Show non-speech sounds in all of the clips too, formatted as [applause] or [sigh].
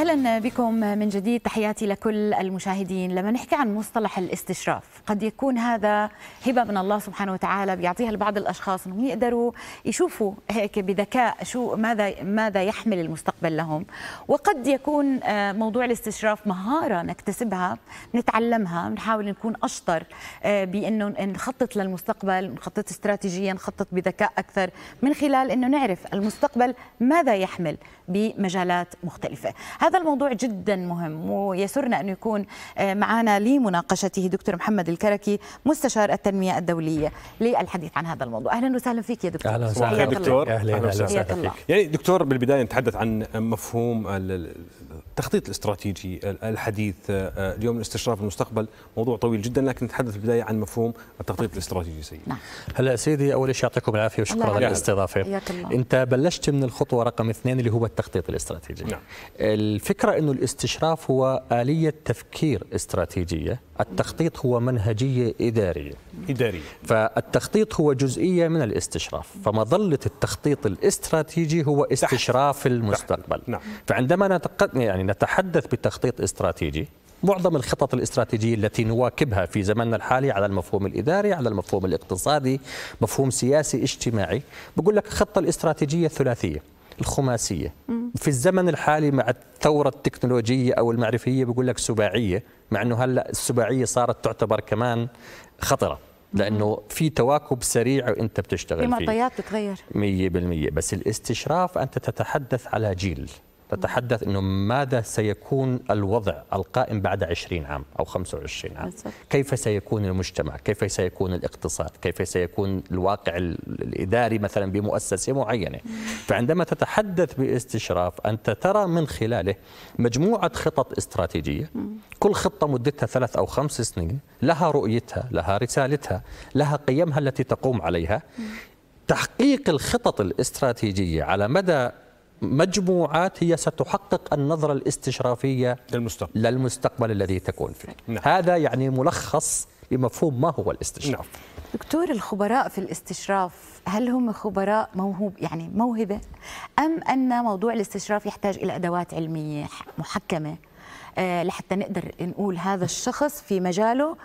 اهلا بكم من جديد تحياتي لكل المشاهدين لما نحكي عن مصطلح الاستشراف قد يكون هذا هبه من الله سبحانه وتعالى بيعطيها لبعض الاشخاص انهم يقدروا يشوفوا هيك بذكاء شو ماذا ماذا يحمل المستقبل لهم وقد يكون آه، موضوع الاستشراف مهاره نكتسبها نتعلمها نحاول نكون اشطر آه، بانه نخطط للمستقبل نخطط استراتيجيا نخطط بذكاء اكثر من خلال انه نعرف المستقبل ماذا يحمل بمجالات مختلفه هذا هذا الموضوع جدا مهم ويسرنا أن يكون آه، معنا لمناقشته دكتور محمد الكركي مستشار التنمية الدولية للحديث عن هذا الموضوع أهلا وسهلا فيك يا دكتور أهلا وسهلا دكتور أهلا وسهلا فيك يعني دكتور بالبداية نتحدث عن مفهوم التخطيط الاستراتيجي الحديث آه، اليوم الاستشراف المستقبل موضوع طويل جدا لكن نتحدث في البدايه عن مفهوم التخطيط الاستراتيجي سيدي نعم. هلا سيدي اول شيء يعطيكم العافيه وشكرا على الاستضافه انت بلشت من الخطوه رقم اثنين اللي هو التخطيط الاستراتيجي نعم. الفكرة أنه الاستشراف هو آلية تفكير استراتيجية التخطيط هو منهجية إدارية إدارية فالتخطيط هو جزئية من الاستشراف فمظلة التخطيط الاستراتيجي هو استشراف تحت. المستقبل تحت. نعم. فعندما يعني نتحدث بتخطيط استراتيجي معظم الخطط الاستراتيجية التي نواكبها في زمننا الحالي على المفهوم الإداري على المفهوم الاقتصادي مفهوم سياسي اجتماعي بقول لك الخطة الاستراتيجية الثلاثية الخماسية م. في الزمن الحالي مع الثورة التكنولوجية أو المعرفية بيقول لك سباعية مع أنه هلأ السباعية صارت تعتبر كمان خطرة لانه في تواكب سريع وانت بتشتغل في معطيات بتتغير مية بالمية بس الاستشراف انت تتحدث على جيل تتحدث أنه ماذا سيكون الوضع القائم بعد 20 عام أو 25 عام كيف سيكون المجتمع كيف سيكون الاقتصاد كيف سيكون الواقع الإداري مثلا بمؤسسة معينة فعندما تتحدث باستشراف أنت ترى من خلاله مجموعة خطط استراتيجية كل خطة مدتها ثلاث أو خمس سنين لها رؤيتها لها رسالتها لها قيمها التي تقوم عليها تحقيق الخطط الاستراتيجية على مدى مجموعات هي ستحقق النظرة الاستشرافية للمستقبل, للمستقبل الذي تكون فيه نعم. هذا يعني ملخص بمفهوم ما هو الاستشراف نعم. دكتور الخبراء في الاستشراف هل هم خبراء موهوب يعني موهبة أم أن موضوع الاستشراف يحتاج إلى أدوات علمية محكمة آه، لحتى نقدر نقول هذا الشخص في مجاله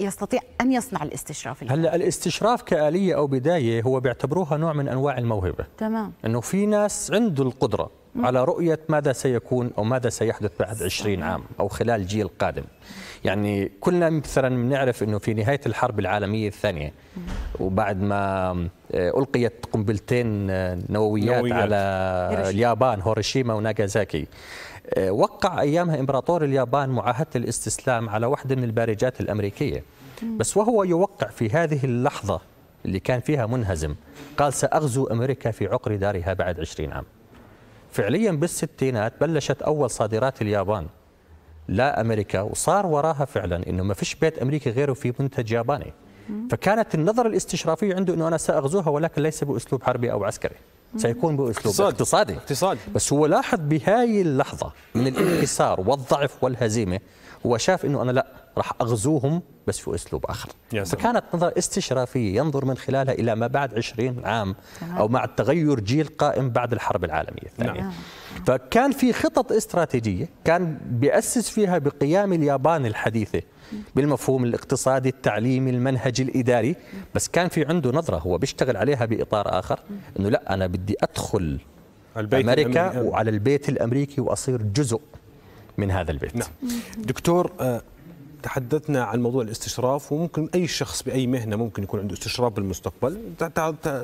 يستطيع ان يصنع الاستشراف هلا الاستشراف كاليه او بدايه هو بيعتبروها نوع من انواع الموهبه تمام انه في ناس عنده القدره مم. على رؤيه ماذا سيكون او ماذا سيحدث بعد 20 عام او خلال جيل قادم يعني كلنا مثلا بنعرف انه في نهايه الحرب العالميه الثانيه وبعد ما آه، القيت قنبلتين آه، نوويات, نوويات. على اليابان هيروشيما وناغازاكي آه، وقع أيامها إمبراطور اليابان معاهدة الاستسلام على واحدة من البارجات الأمريكية بس وهو يوقع في هذه اللحظة اللي كان فيها منهزم قال سأغزو أمريكا في عقر دارها بعد 20 عام فعليا بالستينات بلشت أول صادرات اليابان لا أمريكا وصار وراها فعلا أنه ما فيش بيت أمريكي غيره في منتج ياباني فكانت النظرة الاستشرافية عنده أنه أنا سأغزوها ولكن ليس بأسلوب حربي أو عسكري سيكون باسلوب اقتصادي. اقتصادي اقتصاد بس هو لاحظ بهاي اللحظه من الانكسار والضعف والهزيمه هو شاف انه انا لا راح اغزوهم بس في اسلوب اخر يا سلام. فكانت نظره استشرافيه ينظر من خلالها الى ما بعد 20 عام او مع التغير جيل قائم بعد الحرب العالميه الثانيه نعم. فكان في خطط استراتيجيه كان بياسس فيها بقيام اليابان الحديثه بالمفهوم الاقتصادي التعليمي المنهجي الاداري بس كان في عنده نظره هو بيشتغل عليها باطار اخر انه لا انا بدي ادخل البيت امريكا الأمريكي. وعلى البيت الامريكي واصير جزء من هذا البيت نعم. دكتور آه، تحدثنا عن موضوع الاستشراف وممكن اي شخص باي مهنه ممكن يكون عنده استشراف بالمستقبل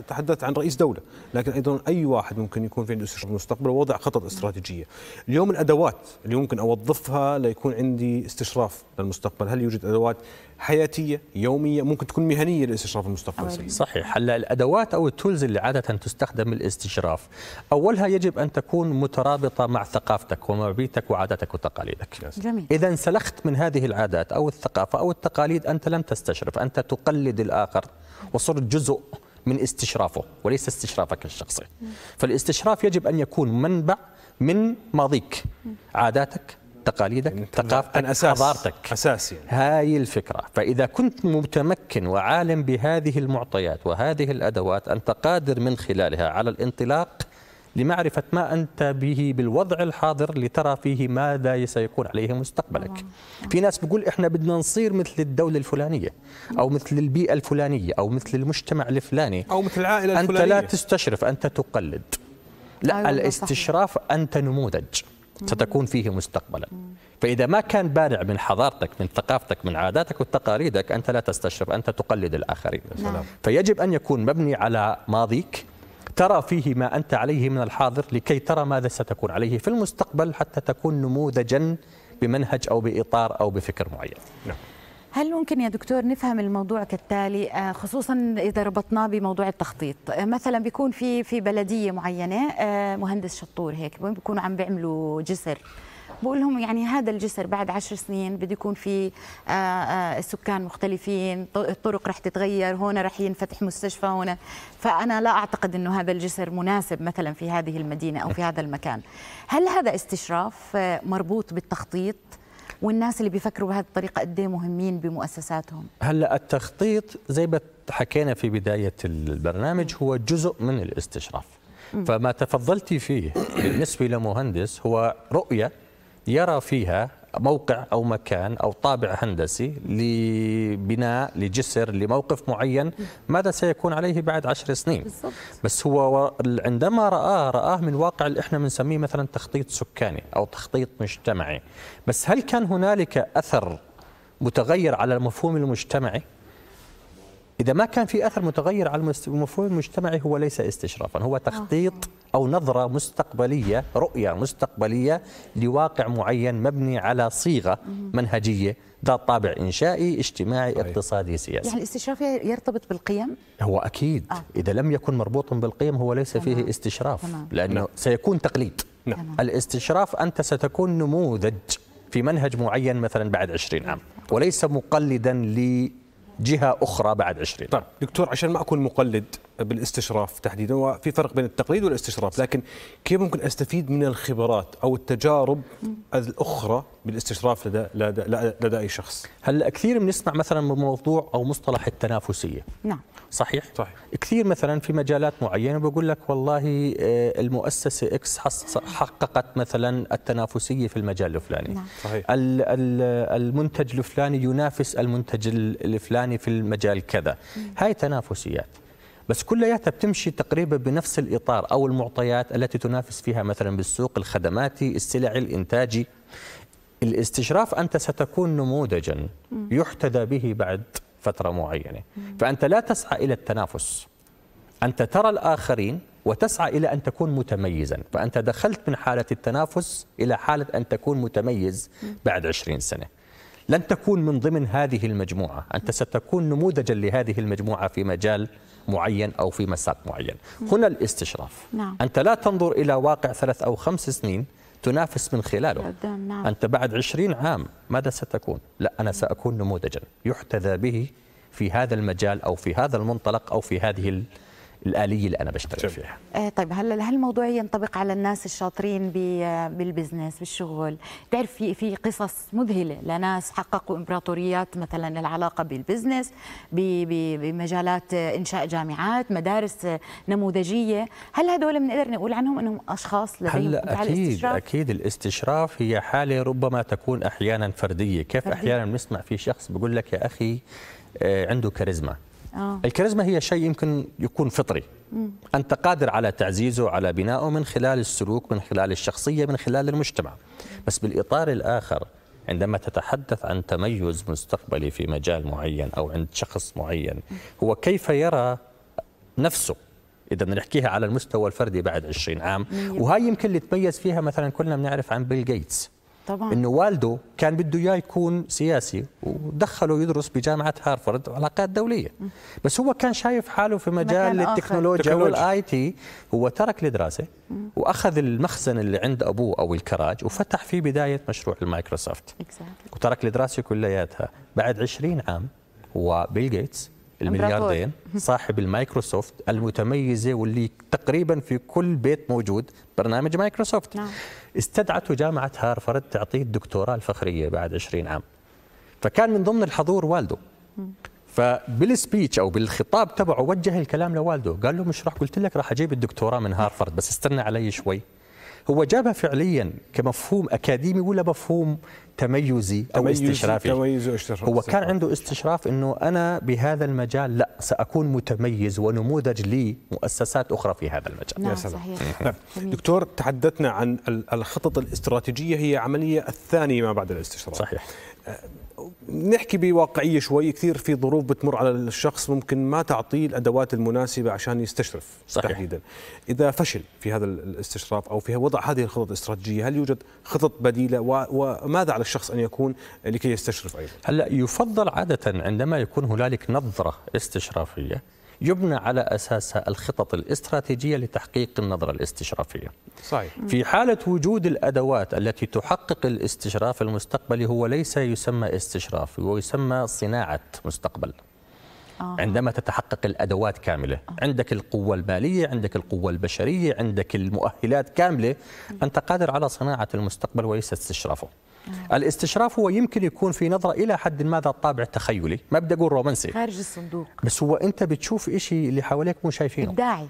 تحدثت عن رئيس دوله لكن ايضا اي واحد ممكن يكون في عنده استشراف بالمستقبل ووضع خطط استراتيجيه اليوم الادوات اللي ممكن اوظفها ليكون عندي استشراف للمستقبل هل يوجد ادوات حياتيه يوميه ممكن تكون مهنيه لاستشراف المستقبل صحيح هلا الادوات او التولز اللي عاده تستخدم للاستشراف اولها يجب ان تكون مترابطه مع ثقافتك ومع بيتك وعاداتك وتقاليدك جميل. اذا انسلخت من هذه العادات او الثقافه او التقاليد انت لم تستشرف انت تقلد الاخر وصرت جزء من استشرافه وليس استشرافك الشخصي فالاستشراف يجب ان يكون منبع من ماضيك عاداتك تقاليدك ثقافتك يعني أساس حضارتك أساسي يعني. هاي الفكرة فإذا كنت متمكن وعالم بهذه المعطيات وهذه الأدوات أنت قادر من خلالها على الانطلاق لمعرفة ما أنت به بالوضع الحاضر لترى فيه ماذا سيكون عليه مستقبلك في ناس بيقول إحنا بدنا نصير مثل الدولة الفلانية أو مثل البيئة الفلانية أو مثل المجتمع الفلاني أو مثل العائلة الفلانية أنت لا تستشرف أنت تقلد لا أيوة الاستشراف أنت نموذج ستكون فيه مستقبلا فإذا ما كان بارع من حضارتك من ثقافتك من عاداتك وتقاليدك أنت لا تستشرف أنت تقلد الآخرين نعم. فيجب أن يكون مبني على ماضيك ترى فيه ما أنت عليه من الحاضر لكي ترى ماذا ستكون عليه في المستقبل حتى تكون نموذجا بمنهج أو بإطار أو بفكر معين نعم. هل ممكن يا دكتور نفهم الموضوع كالتالي آه، خصوصا اذا ربطناه بموضوع التخطيط آه، مثلا بيكون في في بلديه معينه آه، مهندس شطور هيك بيكونوا عم بيعملوا جسر بقول لهم يعني هذا الجسر بعد عشر سنين بده يكون في سكان مختلفين الطرق رح تتغير هون رح ينفتح مستشفى هنا فأنا لا أعتقد أنه هذا الجسر مناسب مثلا في هذه المدينة أو في هذا المكان هل هذا استشراف مربوط بالتخطيط والناس اللي بيفكروا بهذه الطريقه قد مهمين بمؤسساتهم هلا التخطيط زي ما حكينا في بدايه البرنامج هو جزء من الاستشراف فما تفضلتي فيه بالنسبه لمهندس هو رؤيه يرى فيها موقع او مكان او طابع هندسي لبناء لجسر لموقف معين ماذا سيكون عليه بعد عشر سنين بالضبط. بس هو عندما رآه رآه من واقع اللي احنا بنسميه مثلا تخطيط سكاني او تخطيط مجتمعي بس هل كان هنالك اثر متغير على المفهوم المجتمعي إذا ما كان في أثر متغير على المفهوم المجتمعي هو ليس استشرافا هو تخطيط أو نظرة مستقبلية رؤية مستقبلية لواقع معين مبني على صيغة منهجية ذات طابع إنشائي اجتماعي طيب. اقتصادي سياسي يعني الاستشراف يرتبط بالقيم؟ هو أكيد آه. إذا لم يكن مربوطا بالقيم هو ليس تمام. فيه استشراف تمام. لأنه نعم. سيكون تقليد نعم. تمام. الاستشراف أنت ستكون نموذج في منهج معين مثلا بعد 20 عام طيب. وليس مقلدا ل جهه اخرى بعد عشرين طيب دكتور عشان ما اكون مقلد بالاستشراف تحديدا وفي فرق بين التقليد والاستشراف لكن كيف ممكن استفيد من الخبرات او التجارب الاخرى بالاستشراف لدى لدى, لدى اي شخص هلا كثير بنسمع مثلا بموضوع او مصطلح التنافسيه نعم صحيح صحيح كثير مثلا في مجالات معينه بقول لك والله آه، المؤسسه اكس حققت مثلا التنافسيه في المجال الفلاني نعم. صحيح المنتج الفلاني ينافس المنتج الفلاني في المجال كذا هاي تنافسيات بس كلياتها بتمشي تقريبا بنفس الإطار أو المعطيات التي تنافس فيها مثلا بالسوق الخدماتي السلعي الإنتاجي الاستشراف أنت ستكون نموذجا يحتذى به بعد فترة معينة فأنت لا تسعى إلى التنافس أنت ترى الآخرين وتسعى إلى أن تكون متميزا فأنت دخلت من حالة التنافس إلى حالة أن تكون متميز بعد عشرين سنة لن تكون من ضمن هذه المجموعة أنت ستكون نموذجا لهذه المجموعة في مجال معين أو في مساق معين هنا الاستشراف نعم. أنت لا تنظر إلى واقع ثلاث أو خمس سنين تنافس من خلاله نعم،, نعم. أنت بعد عشرين عام ماذا ستكون؟ لا أنا سأكون نموذجا يحتذى به في هذا المجال أو في هذا المنطلق أو في هذه المجال. الاليه اللي انا بشتغل فيها آه، طيب هلا الموضوع ينطبق على الناس الشاطرين بالبزنس بالشغل بتعرف في في قصص مذهله لناس حققوا امبراطوريات مثلا العلاقه بالبزنس بمجالات انشاء جامعات مدارس نموذجيه هل هدول بنقدر نقول عنهم انهم اشخاص لديهم هلا اكيد الاستشراف؟ اكيد الاستشراف هي حاله ربما تكون احيانا فرديه كيف فردية. احيانا بنسمع في شخص بقول لك يا اخي آه، عنده كاريزما آه. الكاريزما هي شيء يمكن يكون فطري مم. أنت قادر على تعزيزه على بنائه من خلال السلوك من خلال الشخصية من خلال المجتمع بس بالإطار الآخر عندما تتحدث عن تميز مستقبلي في مجال معين أو عند شخص معين هو كيف يرى نفسه إذا نحكيها على المستوى الفردي بعد 20 عام وهاي يمكن اللي تميز فيها مثلا كلنا بنعرف عن بيل جيتس طبعا انه والده كان بده اياه يكون سياسي ودخله يدرس بجامعه هارفرد علاقات دوليه بس هو كان شايف حاله في مجال التكنولوجيا والاي تي هو ترك الدراسه واخذ المخزن اللي عند ابوه او الكراج وفتح فيه بدايه مشروع المايكروسوفت exactly. وترك الدراسه كلياتها بعد 20 عام هو بيل جيتس الملياردين [laughs] صاحب المايكروسوفت المتميزه واللي تقريبا في كل بيت موجود برنامج مايكروسوفت نعم. استدعته جامعه هارفرد تعطيه الدكتوراه الفخريه بعد 20 عام فكان من ضمن الحضور والده فبالسبيتش او بالخطاب تبعه وجه الكلام لوالده قال له مش راح قلت لك راح اجيب الدكتوراه من هارفرد بس استنى علي شوي هو جابها فعليا كمفهوم اكاديمي ولا مفهوم تميزي او استشرافي تميز واشتراف هو كان عنده استشراف انه انا بهذا المجال لا ساكون متميز ونموذج لمؤسسات اخرى في هذا المجال نعم يا سلام. صحيح نعم. دكتور تحدثنا عن الخطط الاستراتيجيه هي عمليه الثانيه ما بعد الاستشراف صحيح آه، نحكي بواقعية شوي كثير في ظروف بتمر على الشخص ممكن ما تعطيه الأدوات المناسبة عشان يستشرف صحيح. تحديدا إذا فشل في هذا الاستشراف أو في وضع هذه الخطط الاستراتيجية هل يوجد خطط بديلة وماذا على الشخص أن يكون لكي يستشرف أيضا هلأ يفضل عادة عندما يكون هنالك نظرة استشرافية يبنى على أساسها الخطط الاستراتيجية لتحقيق النظرة الاستشرافية صحيح. في حالة وجود الأدوات التي تحقق الاستشراف المستقبلي هو ليس يسمى استشراف هو يسمى صناعة مستقبل آه. عندما تتحقق الادوات كامله آه. عندك القوه الماليه عندك القوه البشريه عندك المؤهلات كامله انت قادر على صناعه المستقبل وليس استشرافه آه. الاستشراف هو يمكن يكون في نظره الى حد ما الطابع التخيلي ما بدي اقول رومانسي خارج الصندوق بس هو انت بتشوف شيء اللي حواليك مو شايفينه ابداعي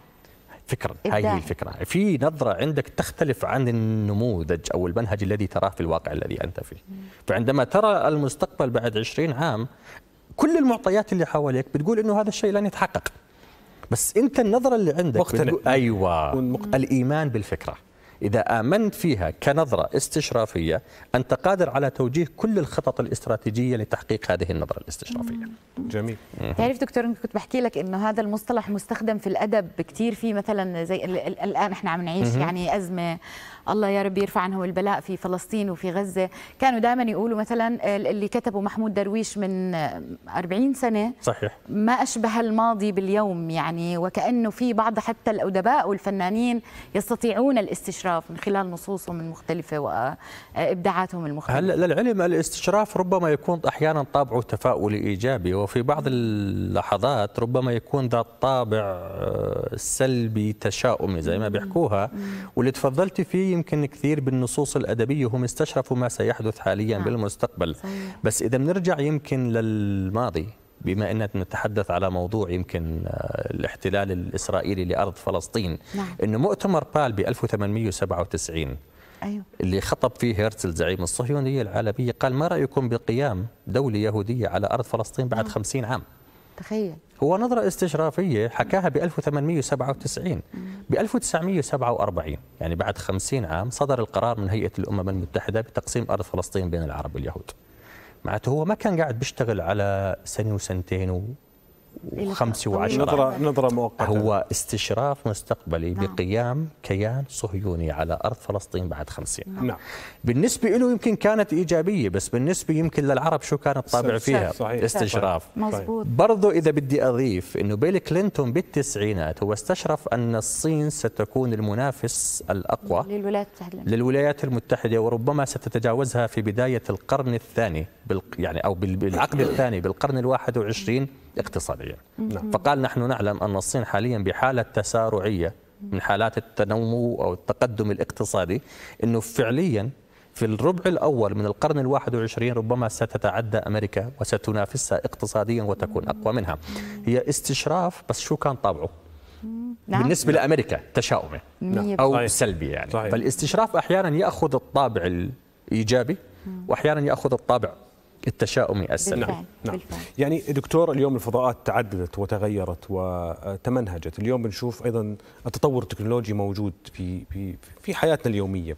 فكرا هاي هي الفكره في نظره عندك تختلف عن النموذج او المنهج الذي تراه في الواقع الذي انت فيه فعندما ترى المستقبل بعد 20 عام كل المعطيات اللي حواليك بتقول انه هذا الشيء لن يتحقق بس انت النظره اللي عندك مقتنع ايوه الايمان بالفكره إذا آمنت فيها كنظرة استشرافية أنت قادر على توجيه كل الخطط الاستراتيجية لتحقيق هذه النظرة الاستشرافية جميل تعرف دكتور كنت بحكي لك أنه هذا المصطلح مستخدم في الأدب كثير في مثلا زي الآن إحنا عم نعيش يعني أزمة الله يا رب يرفع عنهم البلاء في فلسطين وفي غزه كانوا دائما يقولوا مثلا اللي كتبه محمود درويش من 40 سنه صحيح ما اشبه الماضي باليوم يعني وكانه في بعض حتى الادباء والفنانين يستطيعون الاستشراف من خلال نصوصهم المختلفه وابداعاتهم المختلفه هلا للعلم الاستشراف ربما يكون احيانا طابعه تفاؤلي ايجابي وفي بعض اللحظات ربما يكون ذات طابع آه، سلبي تشاؤمي زي ما بيحكوها واللي تفضلتي فيه يمكن كثير بالنصوص الادبيه هم استشرفوا ما سيحدث حاليا نعم. بالمستقبل صحيح. بس اذا بنرجع يمكن للماضي بما أننا نتحدث على موضوع يمكن آه، الاحتلال الإسرائيلي لأرض فلسطين نعم. أنه مؤتمر بال ب 1897 أيوه. اللي خطب فيه هيرتزل زعيم الصهيونية العالمية قال ما رأيكم بقيام دولة يهودية على أرض فلسطين بعد نعم. 50 عام تخيل هو نظرة استشرافية حكاها ب 1897 ب 1947 يعني بعد 50 عام صدر القرار من هيئة الأمم المتحدة بتقسيم أرض فلسطين بين العرب واليهود معناته هو ما كان قاعد بيشتغل على سنة وسنتين وخمسة وعشرة نظرة, نظرة مؤقتة هو استشراف مستقبلي نعم. بقيام كيان صهيوني على أرض فلسطين بعد خمسين نعم. نعم. بالنسبة له يمكن كانت إيجابية بس بالنسبة يمكن للعرب شو كان الطابع فيها صحيح. استشراف مزبوط. برضو إذا بدي أضيف أنه بيل كلينتون بالتسعينات هو استشرف أن الصين ستكون المنافس الأقوى للولايات المتحدة للولايات المتحدة وربما ستتجاوزها في بداية القرن الثاني بال يعني أو بالعقد الثاني بالقرن الواحد وعشرين اقتصاديا نعم. فقال نحن نعلم أن الصين حاليا بحالة تسارعية من حالات التنمو أو التقدم الاقتصادي أنه فعليا في الربع الأول من القرن الواحد وعشرين ربما ستتعدى أمريكا وستنافسها اقتصاديا وتكون أقوى منها هي استشراف بس شو كان طابعه نعم. بالنسبة نعم. لأمريكا تشاؤمة نعم. أو صحيح. سلبي يعني صحيح. فالاستشراف أحيانا يأخذ الطابع الإيجابي وأحيانا يأخذ الطابع التشاؤم يأثر نعم. نعم. يعني دكتور اليوم الفضاءات تعددت وتغيرت وتمنهجت اليوم بنشوف أيضا التطور التكنولوجي موجود في, في, في حياتنا اليومية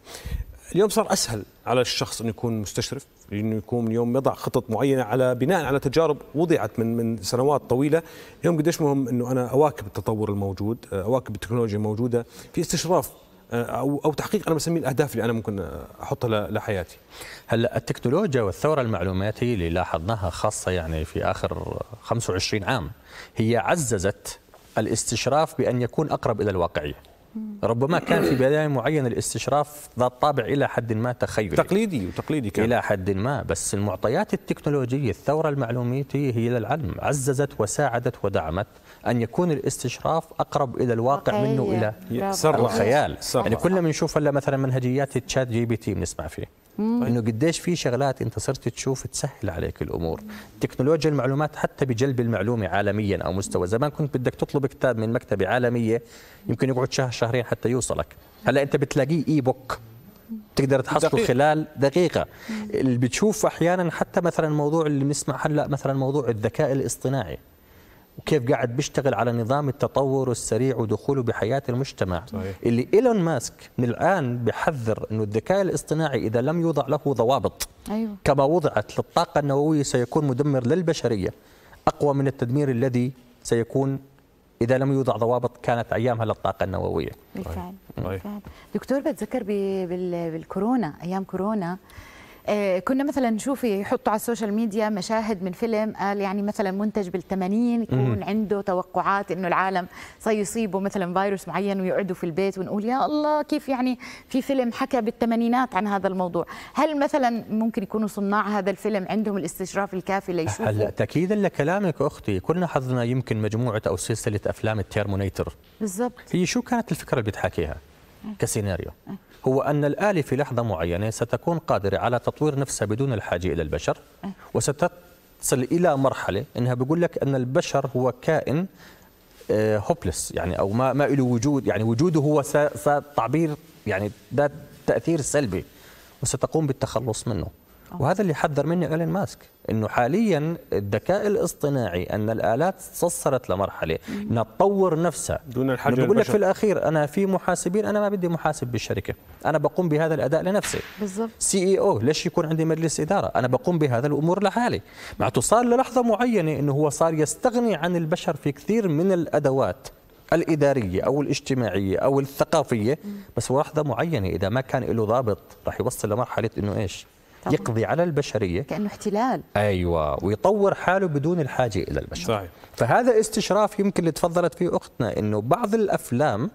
اليوم صار اسهل على الشخص انه يكون مستشرف انه يكون اليوم يضع خطط معينه على بناء على تجارب وضعت من من سنوات طويله اليوم قديش مهم انه انا اواكب التطور الموجود اواكب التكنولوجيا الموجوده في استشراف آه، او او تحقيق انا بسميه الاهداف اللي انا ممكن احطها لحياتي. هلا التكنولوجيا والثوره المعلوماتيه اللي لاحظناها خاصه يعني في اخر 25 عام هي عززت الاستشراف بان يكون اقرب الى الواقعيه. ربما كان في بدايه معينه الاستشراف ذات طابع الى حد ما تخيلي تقليدي وتقليدي كان الى حد ما بس المعطيات التكنولوجيه الثوره المعلوماتيه هي للعلم عززت وساعدت ودعمت ان يكون الاستشراف اقرب الى الواقع واقعية. منه الى سر الخيال سر يعني كلنا بنشوف هلا مثلا منهجيات التشات جي بي تي بنسمع فيه انه قديش في شغلات انت صرت تشوف تسهل عليك الامور تكنولوجيا المعلومات حتى بجلب المعلومه عالميا او مستوى زمان كنت بدك تطلب كتاب من مكتبه عالميه يمكن يقعد شهر شهرين حتى يوصلك هلا انت بتلاقيه اي بوك بتقدر تحصله دقيقة. خلال دقيقة اللي بتشوف أحيانا حتى مثلا موضوع اللي بنسمع هلا مثلا موضوع الذكاء الاصطناعي وكيف قاعد بيشتغل على نظام التطور السريع ودخوله بحياة المجتمع صحيح. اللي إيلون ماسك من الآن بحذر أنه الذكاء الاصطناعي إذا لم يوضع له ضوابط أيوه. كما وضعت للطاقة النووية سيكون مدمر للبشرية أقوى من التدمير الذي سيكون إذا لم يوضع ضوابط كانت أيامها للطاقة النووية بالفعل, بالفعل. دكتور بتذكر بالكورونا أيام كورونا آه، كنا مثلا نشوف يحطوا على السوشيال ميديا مشاهد من فيلم قال آه، يعني مثلا منتج بال80 يكون عنده توقعات انه العالم سيصيبه مثلا فيروس معين ويقعدوا في البيت ونقول يا الله كيف يعني في فيلم حكى بالثمانينات عن هذا الموضوع هل مثلا ممكن يكونوا صناع هذا الفيلم عندهم الاستشراف الكافي ليشوفوا هلا تاكيدا لكلامك اختي كلنا حظنا يمكن مجموعه او سلسله افلام التيرمونيتر بالضبط هي شو كانت الفكره اللي بتحكيها كسيناريو آه. هو أن الآلة في لحظة معينة ستكون قادرة على تطوير نفسها بدون الحاجة إلى البشر أه. وستصل إلى مرحلة أنها بيقول لك أن البشر هو كائن هوبلس آه، يعني أو ما ما له وجود يعني وجوده هو تعبير يعني ذات تأثير سلبي وستقوم بالتخلص منه وهذا اللي حذر منه إيلون ماسك انه حاليا الذكاء الاصطناعي ان الالات وصلت لمرحله انها تطور نفسها دون الحاجه بقول لك في الاخير انا في محاسبين انا ما بدي محاسب بالشركه انا بقوم بهذا الاداء لنفسي بالضبط سي اي او ليش يكون عندي مجلس اداره انا بقوم بهذا الامور لحالي مع صار للحظه معينه انه هو صار يستغني عن البشر في كثير من الادوات الإدارية أو الاجتماعية أو الثقافية بس هو لحظة معينة إذا ما كان له ضابط راح يوصل لمرحلة إنه إيش طبعا. يقضي على البشريه كانه احتلال ايوه ويطور حاله بدون الحاجه الى البشر صحيح. فهذا استشراف يمكن اللي تفضلت فيه اختنا انه بعض الافلام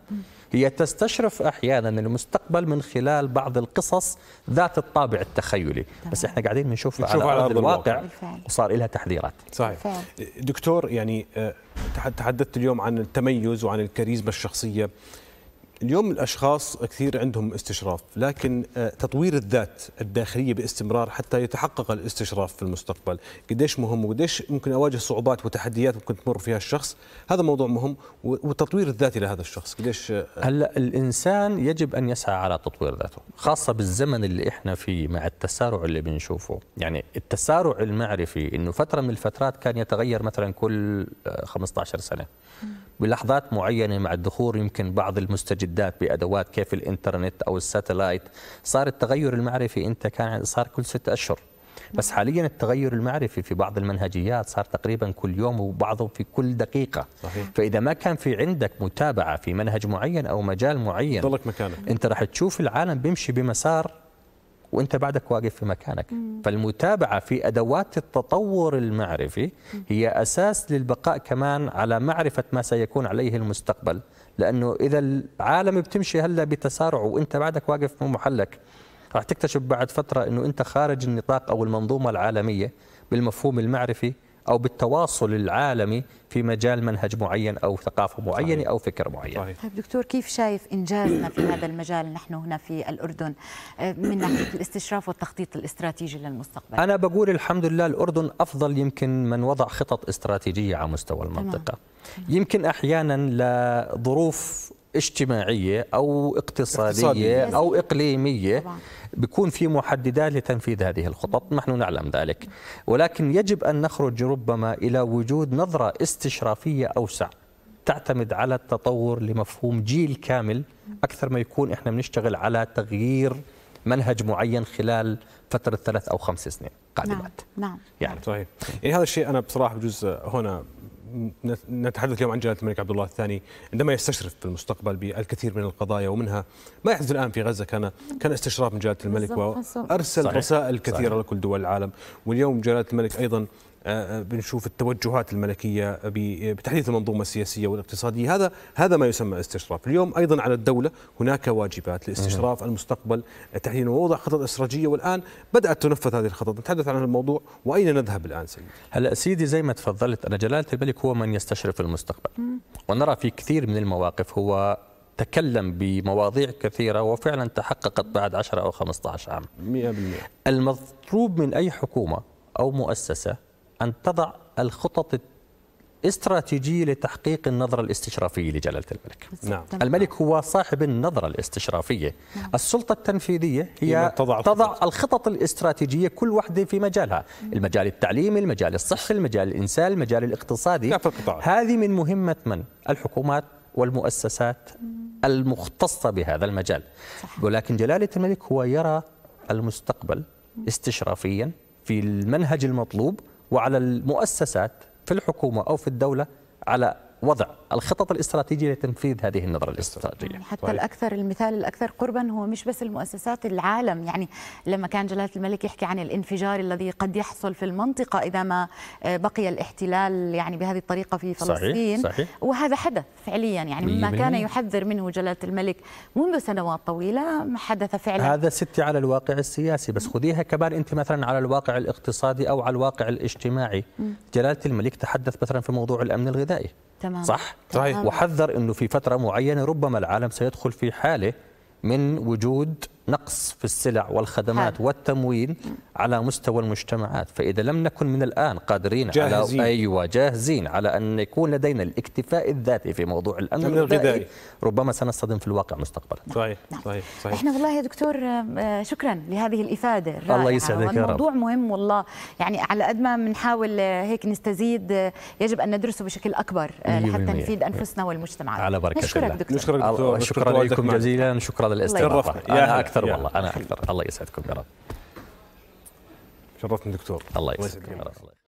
هي تستشرف احيانا المستقبل من خلال بعض القصص ذات الطابع التخيلي طبعا. بس احنا قاعدين نشوف على ارض الواقع, الواقع. وصار لها تحذيرات صحيح بالفعل. دكتور يعني آه، تحدثت اليوم عن التميز وعن الكاريزما الشخصيه اليوم الاشخاص كثير عندهم استشراف لكن آه، تطوير الذات الداخليه باستمرار حتى يتحقق الاستشراف في المستقبل قديش مهم وقديش ممكن اواجه صعوبات وتحديات ممكن تمر فيها الشخص هذا موضوع مهم والتطوير الذاتي لهذا الشخص قديش آه، هلا الانسان يجب ان يسعى على تطوير ذاته خاصه بالزمن اللي احنا فيه مع التسارع اللي بنشوفه يعني التسارع المعرفي انه فتره من الفترات كان يتغير مثلا كل 15 آه، سنه بلحظات معينه مع الدخول يمكن بعض المستجدين الجدات بادوات كيف الانترنت او الساتلايت صار التغير المعرفي انت كان صار كل ست اشهر بس حاليا التغير المعرفي في بعض المنهجيات صار تقريبا كل يوم وبعضه في كل دقيقه صحيح. فاذا ما كان في عندك متابعه في منهج معين او مجال معين ضلك مكانك انت راح تشوف العالم بيمشي بمسار وانت بعدك واقف في مكانك مم. فالمتابعه في ادوات التطور المعرفي هي اساس للبقاء كمان على معرفه ما سيكون عليه المستقبل لانه اذا العالم بتمشي هلا بتسارع وانت بعدك واقف مو محلك راح تكتشف بعد فتره انه انت خارج النطاق او المنظومه العالميه بالمفهوم المعرفي او بالتواصل العالمي في مجال منهج معين او ثقافه معينه صحيح. او فكر معين. صحيح. طيب دكتور كيف شايف انجازنا في هذا المجال نحن هنا في الاردن آه، من ناحيه الاستشراف والتخطيط الاستراتيجي للمستقبل؟ انا بقول الحمد لله الاردن افضل يمكن من وضع خطط استراتيجيه على مستوى المنطقه. تمام. يمكن احيانا لظروف اجتماعيه او اقتصاديه, اقتصادية. او اقليميه طبعا. بيكون في محددات لتنفيذ هذه الخطط نحن نعلم ذلك ولكن يجب ان نخرج ربما الى وجود نظره استشرافيه اوسع تعتمد على التطور لمفهوم جيل كامل اكثر ما يكون احنا بنشتغل على تغيير منهج معين خلال فتره ثلاث او خمس سنين قادمات نعم نعم يعني طيب يعني هذا الشيء انا بصراحه بجوز هنا نتحدث اليوم عن جلاله الملك عبد الله الثاني عندما يستشرف في المستقبل بالكثير من القضايا ومنها ما يحدث الان في غزه كان كان استشراف من جلاله الملك وارسل رسائل كثيره صحيح. لكل دول العالم واليوم جلاله الملك ايضا آه، آه، بنشوف التوجهات الملكيه بتحديث المنظومه السياسيه والاقتصاديه هذا هذا ما يسمى استشراف اليوم ايضا على الدوله هناك واجبات لاستشراف المستقبل تحديد ووضع خطط استراتيجيه والان بدات تنفذ هذه الخطط نتحدث عن الموضوع واين نذهب الان سيدي هلا سيدي زي ما تفضلت انا جلاله الملك هو من يستشرف المستقبل ونرى في كثير من المواقف هو تكلم بمواضيع كثيرة وفعلا تحققت بعد 10 أو 15 عام 100% المطلوب من أي حكومة أو مؤسسة أن تضع الخطط استراتيجية لتحقيق النظرة الاستشرافية لجلالة الملك نعم. الملك هو صاحب النظرة الاستشرافية نعم. السلطة التنفيذية هي تضع الخطط. تضع الخطط الاستراتيجية كل واحدة في مجالها نعم. المجال التعليمي المجال الصحي المجال الإنسان، المجال الاقتصادي هذه من مهمة من؟ الحكومات والمؤسسات المختصة بهذا المجال صح. ولكن جلالة الملك هو يرى المستقبل استشرافيا في المنهج المطلوب وعلى المؤسسات في الحكومة أو في الدولة على وضع الخطط الاستراتيجيه لتنفيذ هذه النظره الاستراتيجيه حتى طيب. الاكثر المثال الاكثر قربا هو مش بس المؤسسات العالم يعني لما كان جلاله الملك يحكي عن الانفجار الذي قد يحصل في المنطقه اذا ما آه، بقي الاحتلال يعني بهذه الطريقه في فلسطين صحيح. صحيح. وهذا حدث فعليا يعني مما كان يحذر منه جلاله الملك منذ سنوات طويله حدث فعلا هذا ستي على الواقع السياسي بس خذيها كمان انت مثلا على الواقع الاقتصادي او على الواقع الاجتماعي جلاله الملك تحدث مثلا في موضوع الامن الغذائي تمام صح؟ صحيح وحذر انه في فتره معينه ربما العالم سيدخل في حاله من وجود نقص في السلع والخدمات هل. والتمويل على مستوى المجتمعات فإذا لم نكن من الآن قادرين جاهزين. على أيوة جاهزين على أن يكون لدينا الاكتفاء الذاتي في موضوع الأمن الغذائي ربما سنصطدم في الواقع مستقبلا صحيح. نعم. صحيح. صحيح احنا والله يا دكتور آه، آه، شكرا لهذه الإفادة الرائعة الله يسعدك يا رب مهم والله يعني على قد ما بنحاول آه، هيك نستزيد يجب أن ندرسه بشكل أكبر أيوة، لحتى نفيد أنفسنا والمجتمعات على بركة الله دكتور نشكرك دكتور شكرا لكم جزيلا شكرا للاستضافة اكثر والله انا اكثر الله يسعدكم يا رب شرفتنا دكتور الله يسعدك